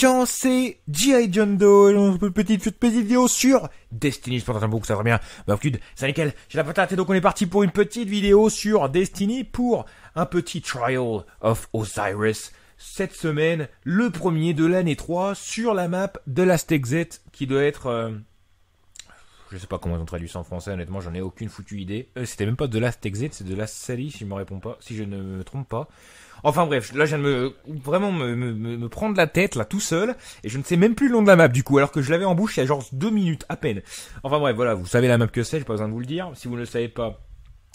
gens, c'est G.I. John Doe, une petite, petite, vidéo sur Destiny, je pense un ça va bien, bah c'est nickel, j'ai la patate, et donc on est parti pour une petite vidéo sur Destiny, pour un petit Trial of Osiris, cette semaine, le premier de l'année 3, sur la map de la Z, qui doit être... Euh, je sais pas comment ils ont traduit ça en français, honnêtement, j'en ai aucune foutue idée. Euh, c'était même pas The Last Exit, c'est The Last Sally, si je me réponds pas, si je ne me trompe pas. Enfin bref, là je viens de me, vraiment me, me, prendre la tête là tout seul et je ne sais même plus le nom de la map du coup alors que je l'avais en bouche il y a genre deux minutes à peine. Enfin bref, voilà, vous savez la map que c'est, j'ai pas besoin de vous le dire. Si vous ne le savez pas,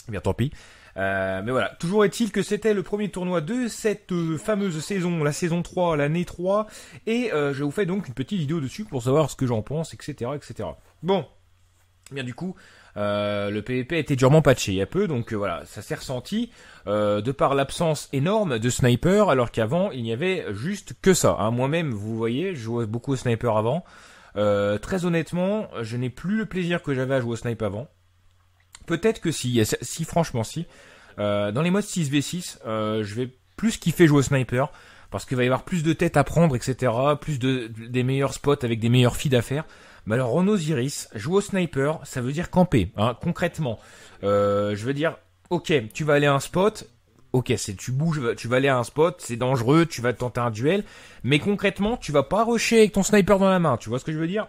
eh bien tant pis. Euh, mais voilà, toujours est-il que c'était le premier tournoi de cette euh, fameuse saison, la saison 3, l'année 3, et euh, je vous fais donc une petite vidéo dessus pour savoir ce que j'en pense, etc., etc. Bon, eh bien du coup, euh, le PVP a été durement patché il y a peu, donc euh, voilà, ça s'est ressenti euh, de par l'absence énorme de sniper, alors qu'avant il n'y avait juste que ça. Hein. Moi-même, vous voyez, je jouais beaucoup au sniper avant. très honnêtement, je n'ai plus le plaisir que j'avais à jouer au sniper avant. Peut-être que si, si franchement si. dans les modes 6v6, je vais plus kiffer jouer au sniper parce qu'il va y avoir plus de têtes à prendre, etc., plus de des meilleurs spots avec des meilleurs feeds à faire. Mais alors en Osiris, jouer au sniper, ça veut dire camper, hein, concrètement. Euh, je veux dire, ok, tu vas aller à un spot, ok, c'est tu bouges, tu vas aller à un spot, c'est dangereux, tu vas tenter un duel, mais concrètement, tu vas pas rusher avec ton sniper dans la main, tu vois ce que je veux dire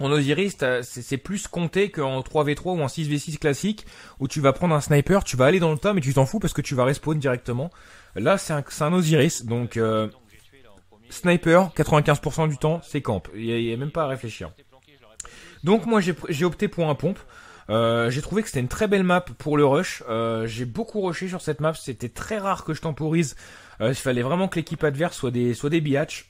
en Osiris, c'est plus compté qu'en 3v3 ou en 6v6 classique, où tu vas prendre un sniper, tu vas aller dans le tas, mais tu t'en fous parce que tu vas respawn directement. Là, c'est un, un, Osiris, donc euh, sniper, 95% du temps, c'est camp. Il n'y a même pas à réfléchir. Donc moi j'ai opté pour un pompe. Euh, j'ai trouvé que c'était une très belle map pour le rush. Euh, j'ai beaucoup rushé sur cette map. C'était très rare que je temporise. Euh, il fallait vraiment que l'équipe adverse soit des soit des biatchs.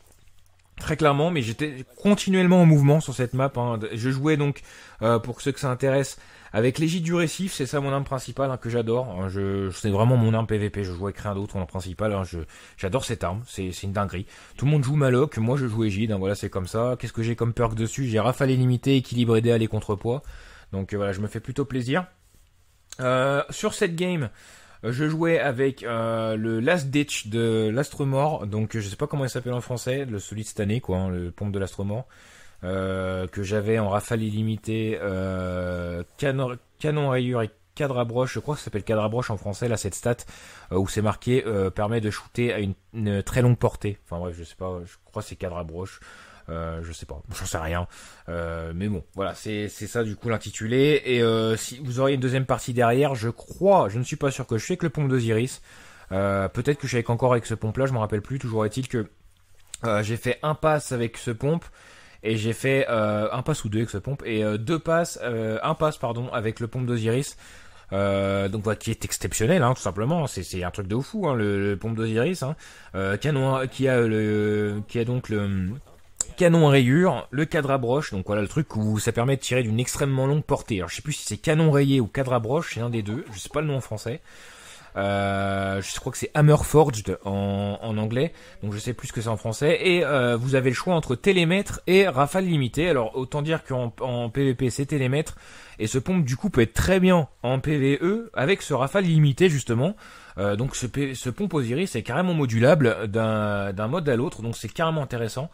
Très clairement, mais j'étais continuellement en mouvement sur cette map. Hein. Je jouais donc, euh, pour ceux que ça intéresse, avec l'égide du récif, c'est ça mon arme principale hein, que j'adore. Hein. Je, c'est vraiment mon arme PVP. Je joue avec rien d'autre, mon arme principale. j'adore cette arme. C'est, une dinguerie. Tout le monde joue Maloc, moi je joue égide. voilà, c'est comme ça. Qu'est-ce que j'ai comme perk dessus J'ai rafale limité équilibre idéal et contrepoids. Donc euh, voilà, je me fais plutôt plaisir. Euh, sur cette game, je jouais avec euh, le Last Ditch de mort donc je sais pas comment il s'appelle en français, le solide cette année, quoi, hein, le pompe de l'astre mort euh, que j'avais en rafale illimitée, euh, canon, rayure et cadre à broche, je crois que ça s'appelle cadre à broche en français, là, cette stat où c'est marqué permet de shooter à une, une, très longue portée. Enfin bref, je sais pas, je crois que c'est cadre à broche. Euh, je sais pas, j'en sais rien. Euh, mais bon, voilà, c'est ça du coup l'intitulé. Et euh, si vous auriez une deuxième partie derrière, je crois, je ne suis pas sûr que je fais que le pompe d'Osiris. Peut-être que je suis avec encore avec ce pompe-là, je m'en rappelle plus. Toujours est-il que j'ai fait un pass avec ce pompe et j'ai fait un pass ou deux avec ce pompe et deux passes, un pass pardon avec le pompe d'Osiris. donc voilà, qui est exceptionnel, hein, tout simplement. C'est un truc de fou, hein, le, pompe d'Osiris, hein. qui a donc le canon rayure le cadre à broche, donc voilà le truc où ça permet de tirer d'une extrêmement longue portée. Alors je sais plus si c'est canon rayé ou cadre à broche, c'est un des deux, je sais pas le nom en français. Euh, je crois que c'est Hammerforged en, en anglais, donc je sais plus ce que c'est en français. Et euh, vous avez le choix entre télémètre et rafale limitée. Alors autant dire qu'en PvP c'est télémètre et ce pompe du coup peut être très bien en PvE avec ce rafale limité justement. Euh, donc ce, ce pompe Osiris est carrément modulable d'un mode à l'autre, donc c'est carrément intéressant.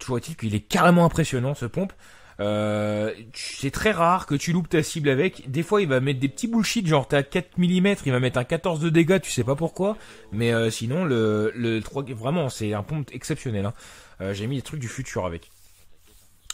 Toujours est-il qu'il est carrément impressionnant ce pompe. Euh, c'est très rare que tu loupes ta cible avec. Des fois, il va mettre des petits bullshit, genre à 4 mm, il va mettre un 14 de dégâts, tu sais pas pourquoi. Mais euh, sinon, le, le 3, vraiment, c'est un pompe exceptionnel. Hein. Euh, j'ai mis des trucs du futur avec.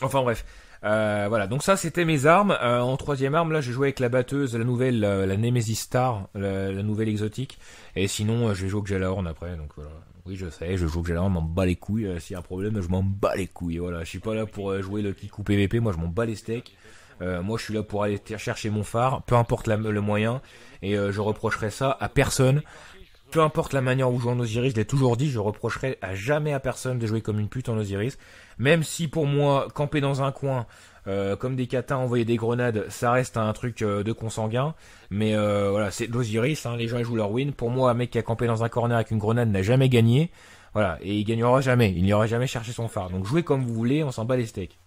Enfin bref. Euh, voilà, donc ça c'était mes armes. en troisième arme, là, je jouais avec la batteuse, la nouvelle, la, Nemesis Star, la, nouvelle exotique. Et sinon, je vais jouer au Gjalahorn après, donc voilà. Oui, je sais, je joue que généralement, m'en bats les couilles. Euh, s'il y a un problème, je m'en bats les couilles. Voilà, je suis pas là pour euh, jouer le kick coup PVP. Moi, je m'en bats les steaks. Euh, moi, je suis là pour aller chercher mon phare, peu importe le moyen. Et je reprocherai ça à personne peu importe la manière où joue en Osiris, je l'ai toujours dit, je reprocherai à jamais à personne de jouer comme une pute en Osiris. Même si pour moi, camper dans un coin, euh, comme des catins, envoyer des grenades, ça reste un truc euh, de consanguin. Mais euh, voilà, c'est l'Osiris, hein, les gens jouent leur win. Pour moi, un mec qui a campé dans un corner avec une grenade n'a jamais gagné. Voilà, et il gagnera jamais, il n'y aura jamais cherché son phare. Donc jouez comme vous voulez, on s'en bat les steaks.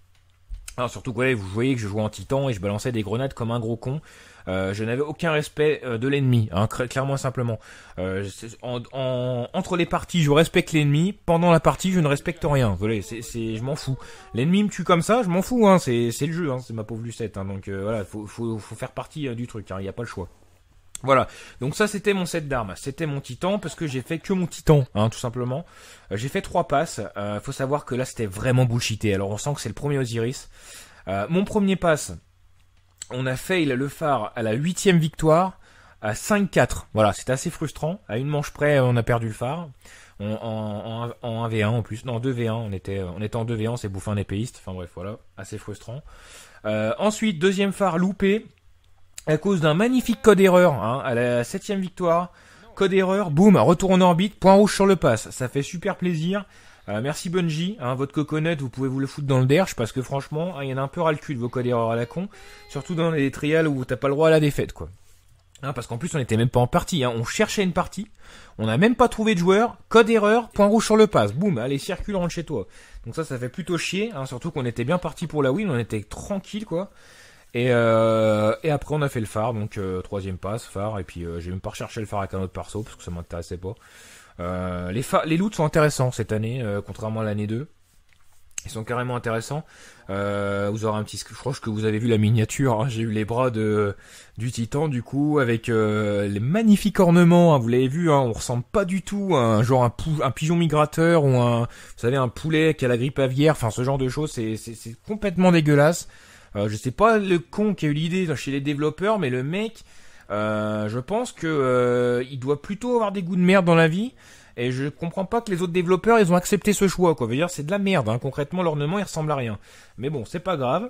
Alors surtout que vous voyez que je jouais en titan et je balançais des grenades comme un gros con. Euh, je n'avais aucun respect euh, de l'ennemi, hein, clairement et simplement. Euh, entre les parties, je respecte l'ennemi. Pendant la partie, je ne respecte rien. Voilà, c'est, je m'en fous. L'ennemi me tue comme ça, je m'en fous. Hein, c'est, le jeu, hein. c'est ma pauvre Lucette. Hein. donc voilà, faut, faut, faire partie du truc. Il n'y a pas le choix. Voilà, donc ça c'était mon set d'armes, c'était mon titan parce que j'ai fait que mon titan, hein, tout simplement. Euh, j'ai fait trois passes, euh, faut savoir que là c'était vraiment bullshité, alors on sent que c'est le premier Osiris. Euh, mon premier pass, on a fail le phare à la huitième victoire, à 5-4, voilà c'était assez frustrant, à une manche près on a perdu le phare, en, 1v1 en plus, non 2v1, on était, on en 2v1, c'est bouffé un épéiste, enfin bref voilà, assez frustrant. Euh, ensuite, deuxième phare loupé, à cause d'un magnifique code erreur hein, à la septième victoire. Code erreur, boum, retour en orbite, point rouge sur le pass. Ça fait super plaisir. Euh, merci Bungie, hein, votre coconut, vous pouvez vous le foutre dans le derge parce que franchement, hein, il y en a un peu ras le cul de vos codes erreurs à la con, surtout dans les trials où t'as pas le droit à la défaite quoi. Hein, parce qu'en plus on n'était même pas en partie, hein. on cherchait une partie, on n'a même pas trouvé de joueur, code erreur, point rouge sur le pass, boum, allez circule rentre chez toi. Donc ça ça fait plutôt chier, hein, surtout qu'on était bien parti pour la win, on était tranquille quoi. Et, euh, et après, on a fait le phare, donc euh, troisième passe, phare. Et puis, euh, j'ai même pas recherché le phare avec un autre perso parce que ça m'intéressait pas. les, les loots sont intéressants cette année, contrairement à l'année 2. Ils sont carrément intéressants. vous aurez un petit, je crois que vous avez vu la miniature. Hein, j'ai eu les bras de du Titan du coup avec les magnifiques ornements. Hein, vous l'avez vu, hein, on ressemble pas du tout à un genre un, un pigeon migrateur ou un, vous savez, un poulet qui a la grippe aviaire. Enfin, ce genre de choses, c'est complètement dégueulasse. Euh, je sais pas le con qui a eu l'idée chez les développeurs, mais le mec, euh, je pense que euh, il doit plutôt avoir des goûts de merde dans la vie. Et je comprends pas que les autres développeurs, ils ont accepté ce choix, quoi. dire, c'est de la merde, hein. Concrètement, l'ornement, il ressemble à rien. Mais bon, c'est pas grave.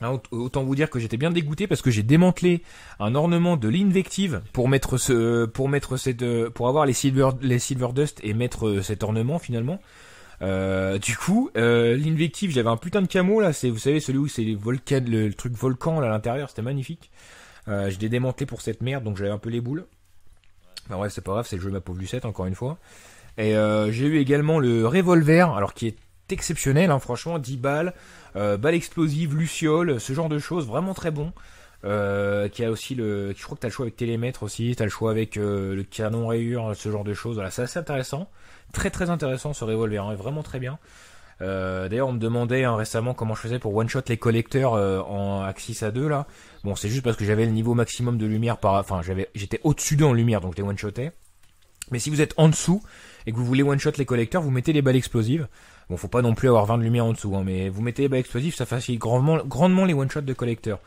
Hein, autant vous dire que j'étais bien dégoûté parce que j'ai démantelé un ornement de l'invective pour mettre ce, pour mettre cette, euh, pour avoir les silver, les silver dust et mettre cet ornement finalement. Euh, du coup, euh, l'invective, j'avais un putain de camo là, c'est vous savez celui où c'est le, truc volcan là à l'intérieur, c'était magnifique. Euh, je l'ai démantelé pour cette merde, donc j'avais un peu les boules. Bah ouais, c'est pas grave, c'est le jeu de ma pauvre Lucette encore une fois. Et euh, j'ai eu également le revolver, alors qui est exceptionnel, hein, franchement, 10 balles, balles explosives, lucioles, ce genre de choses, vraiment très bon. Euh, qui a aussi le, je crois que t'as le choix avec télémètre aussi, t'as le choix avec euh, le canon rayure, ce genre de choses. Voilà, c'est assez intéressant, très très intéressant ce revolver, hein, vraiment très bien. Euh, d'ailleurs, on me demandait hein, récemment comment je faisais pour one shot les collecteurs en axis A2 là. Bon, c'est juste parce que j'avais le niveau maximum de lumière par, enfin, j'avais, j'étais au-dessus de en lumière, donc je les one shotais. Mais si vous êtes en dessous et que vous voulez one shot les collecteurs, vous mettez les balles explosives. Bon, faut pas non plus avoir 20 de lumière en dessous, hein, mais vous mettez les balles explosives, ça facilite grandement, grandement les one shot de collecteurs.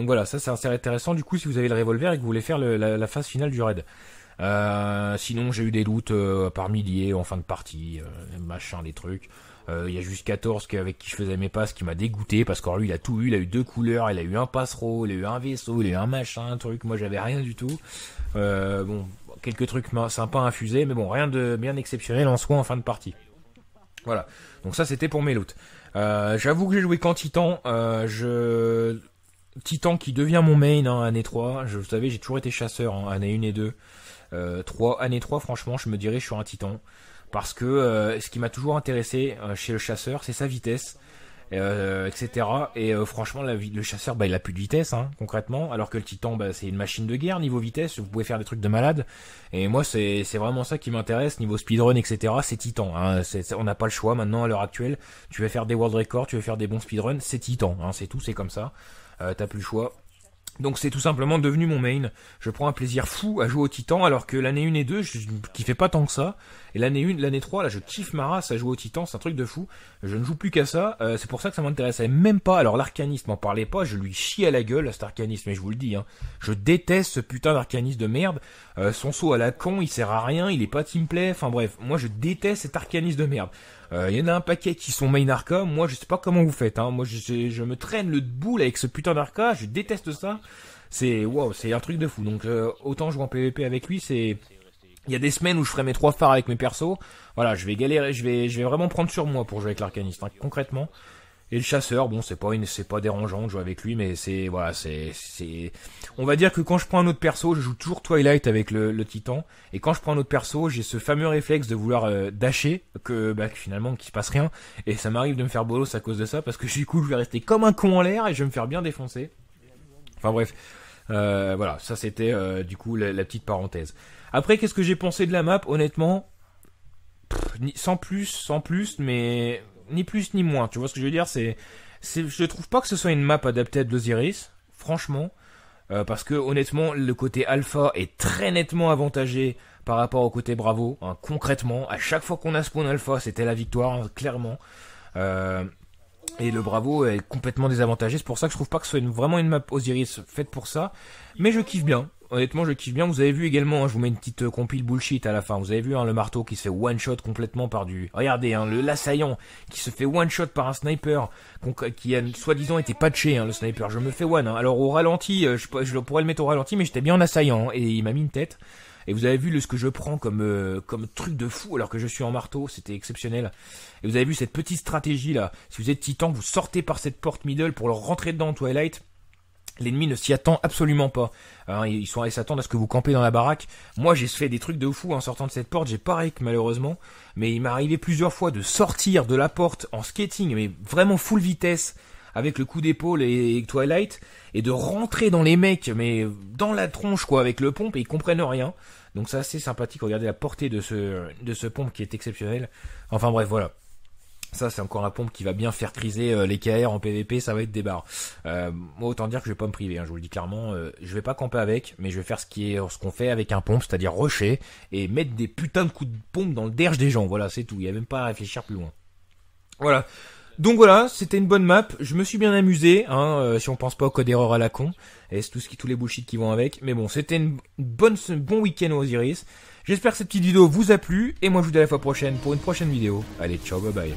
Donc voilà, ça c'est assez intéressant du coup si vous avez le revolver et que vous voulez faire la, phase finale du raid. Euh, sinon j'ai eu des loots euh, par milliers en fin de partie, euh, machin, des trucs. Il y a juste 14 avec qui je faisais mes passes qui m'a dégoûté parce qu'en lui il a tout eu, il a eu deux couleurs, il a eu un passereau, il a eu un vaisseau, il a eu un machin, un truc, moi j'avais rien du tout. bon, quelques trucs sympas infuser mais bon, rien de bien exceptionnel en soi en fin de partie. Voilà, donc ça c'était pour mes loots. j'avoue que j'ai joué quantitant, je Titan qui devient mon main hein, année 3. Je, vous savez, j'ai toujours été chasseur en hein, année 1 et 2. Euh, année 3, franchement, je me dirais je suis un Titan. Parce que euh, ce qui m'a toujours intéressé euh, chez le chasseur, c'est sa vitesse etc. Et euh, euh, franchement, la vie, le chasseur, bah, il a plus de vitesse, hein, concrètement, alors que le Titan, bah, c'est une machine de guerre niveau vitesse. Vous pouvez faire des trucs de malade. Et moi, c'est vraiment ça qui m'intéresse niveau speedrun, etc. C'est Titan. Hein, on n'a pas le choix maintenant à l'heure actuelle. Tu veux faire des world records, tu veux faire des bons speedruns, c'est Titan. Hein, c'est tout, c'est comme ça. Euh, t'as plus le choix. Donc c'est tout simplement devenu mon main. Je prends un plaisir fou à jouer au Titan alors que l'année 1 et 2, je kiffais pas tant que ça. Et l'année 1, l'année 3, là, je kiffe ma race à jouer au Titan, c'est un truc de fou. Je ne joue plus qu'à ça, euh, c'est pour ça que ça m'intéressait même pas. Alors l'arcaniste m'en parlait pas, je lui chie à la gueule à cet arcaniste, mais je vous le dis, hein. Je déteste ce putain d'arcaniste de merde. Euh, son saut à la con, il sert à rien, il est pas teamplay, enfin bref, moi je déteste cet arcaniste de merde. Euh, il y en a un paquet qui sont main arca. Moi, je sais pas comment vous faites. Hein. Moi, je, je me traîne le boule avec ce putain d'arca. Je déteste ça. C'est waouh c'est un truc de fou. Donc euh, autant jouer en PvP avec lui, c'est il y a des semaines où je ferai mes trois phares avec mes persos. Voilà, je vais galérer, je vais, je vais vraiment prendre sur moi pour jouer avec l'arcaniste, hein, concrètement. Et le chasseur, bon, c'est pas une, c'est pas dérangeant de jouer avec lui, mais c'est voilà, c'est, c'est, on va dire que quand je prends un autre perso, je joue toujours Twilight avec le, le Titan, et quand je prends un autre perso, j'ai ce fameux réflexe de vouloir euh, dasher que bah finalement qu'il se passe rien, et ça m'arrive de me faire bolos à cause de ça parce que du coup je vais rester comme un con en l'air et je vais me faire bien défoncer. Enfin bref, euh, voilà, ça c'était euh, du coup la, petite parenthèse. Après, qu'est-ce que j'ai pensé de la map Honnêtement, sans plus, sans plus, mais ni plus ni moins. Tu vois ce que je veux dire C'est, je trouve pas que ce soit une map adaptée à d'Osiris, franchement, euh, parce que honnêtement, le côté alpha est très nettement avantagé par rapport au côté bravo. Hein, concrètement, à chaque fois qu'on a spawn alpha, c'était la victoire, hein, clairement. Euh, et le Bravo est complètement désavantagé. C'est pour ça que je trouve pas que ce soit vraiment une map Osiris faite pour ça. Mais je kiffe bien honnêtement, je kiffe bien. Vous avez vu également, hein, je vous mets une petite compil euh, compile bullshit à la fin. Vous avez vu hein, le marteau qui se fait one shot complètement par du. Regardez, hein, le l'assaillant qui se fait one shot par un sniper qui a soi-disant été patché, hein, le sniper. Je me fais one. Hein. Alors au ralenti, euh, je, pourrais le mettre au ralenti, mais j'étais bien en assaillant et il m'a mis une tête. Et vous avez vu le, ce que je prends comme, euh, comme truc de fou alors que je suis en marteau, c'était exceptionnel. Et vous avez vu cette petite stratégie là. Si vous êtes titan, vous sortez par cette porte middle pour le rentrer dedans Twilight L'ennemi ne s'y attend absolument pas. Hein, ils sont allés s'attendre à ce que vous campez dans la baraque. Moi, j'ai fait des trucs de fou en sortant de cette porte. J'ai pareil que malheureusement, mais il m'est arrivé plusieurs fois de sortir de la porte en skating, mais vraiment full vitesse avec le coup d'épaule et, Twilight, et de rentrer dans les mecs, mais dans la tronche quoi, avec le pompe, et ils comprennent rien. Donc c'est assez sympathique. Regardez la portée de ce de ce pompe qui est exceptionnel. Enfin bref, voilà. Ça, c'est encore la pompe qui va bien faire triser euh, les KR en PVP, ça va être des barres. Euh, moi, autant dire que je vais pas me priver, hein, je vous le dis clairement, euh, je vais pas camper avec, mais je vais faire ce qui est ce qu'on fait avec un pompe, c'est-à-dire rusher et mettre des putains de coups de pompe dans le derge des gens. Voilà, c'est tout, il n'y a même pas à réfléchir plus loin. Voilà. Donc voilà, c'était une bonne map, je me suis bien amusé, hein, si on pense pas au code erreur à la con, et tout ce qui, tous les bullshit qui vont avec, mais bon, c'était une bonne, un bon week-end aux Iris. J'espère que cette petite vidéo vous a plu, et moi je vous dis à la fois prochaine pour une prochaine vidéo. Allez, ciao, bye bye.